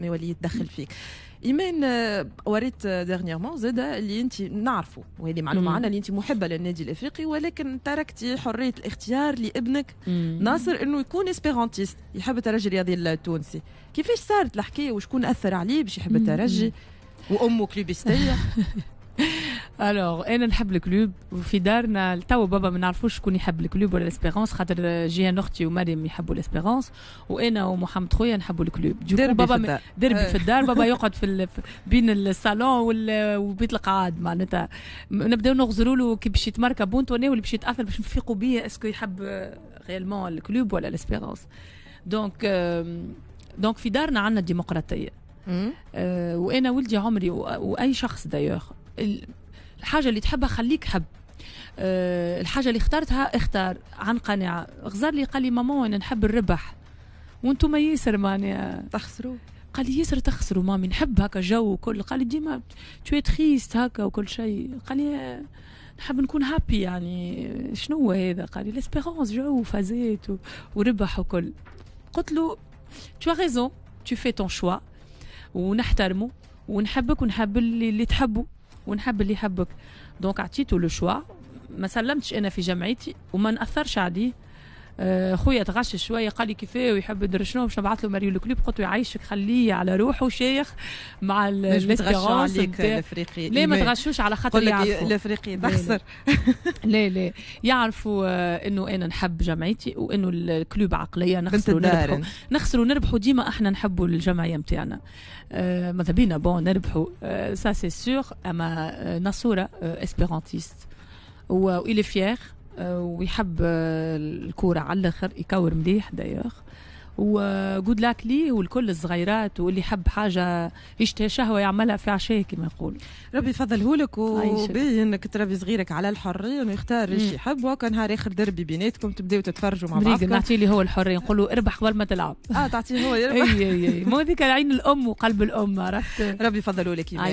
يولي يتدخل فيك ايمان آه، وريت ديرنييرمون آه، زاد اللي انت نعرفه وهذه معلومه عنها اللي انت محبه للنادي الافريقي ولكن تركتي حريه الاختيار لابنك مم. ناصر انه يكون اسبيرانتيست يحب الترجي الرياضي التونسي كيفاش صارت الحكايه وشكون اثر عليه باش يحب الترجي وامه كلوبيستيه الوغ انا نحب الكلوب وفي دارنا توا بابا ما نعرفوش شكون يحب الكلوب ولا ليسبيرونس خاطر جيان اختي ومريم يحبوا ليسبيرونس وانا ومحمد خويا نحبوا الكلوب ديربي بابا في الدار ديربي في الدار بابا يقعد في بين الصالون وبيت القعاد معناتها نبداو نغزروا له كي باش يتمركى بونت وانا باش يتاثر باش نفيقوا بيه اسكو يحب ريالمون الكلوب ولا ليسبيرونس دونك دونك في دارنا عندنا ديمقراطيه وانا ولدي عمري واي شخص دايوغ الحاجه اللي تحبها خليك حب أه الحاجه اللي اخترتها اختار عن قناعه غزر لي قال لي ماما انا نحب الربح وانتم ما ياسر ماني تخسروا قال لي ياسر تخسروا مامي نحب هكا جو وكل قال لي ديما شويه تخيست هكا وكل شيء قال لي نحب نكون هابي يعني شنو هذا قال لي لاسبيرونس جو وفازات وربح وكل قلت له تو ريزون تو في تون شوا ونحترمه ونحبك ونحب اللي, اللي تحبه ونحب اللي يحبك دونك عطيته لو شوا ما سلمتش انا في جمعيتي وما ناثرش عليه آه، خويا تغشش شويه قال لي كيفاه ويحب يدير شنو باش نبعث له ماريو الكليب قلت له يعيشك خليه على روحه شيخ مع الاسبيرونس الافريقي لا ما تغشوش على خاطر يعرفوا الافريقي تخسر لا لا يعرفوا آه، انه انا نحب جمعيتي وانه الكلوب عقليه نخسروا نربحوا نخسروا نربحوا ديما احنا نحبوا الجمعيه نتاعنا آه، ماذا بينا بون نربحوا سا سي سور اما ناصوره اسبيرونتيست و الي فيير آه، ويحب آه، الكوره على الاخر يكور مليح دايوخ وجود لاك لي والكل الصغيرات واللي يحب حاجه يشتهي شهوه يعملها في عشاء كما يقول ربي يفضله لك وبي انك تربي صغيرك على الحريه ويختار ايش يحب وكان نهار اخر دربي بيناتكم تبداو تتفرجوا مع بعضكم نعطي لي هو الحريه نقول له اربح قبل ما تلعب اه تعطيه هو يربح اي اي مو هذيك عين الام وقلب الام عرفت ربي يفضله لك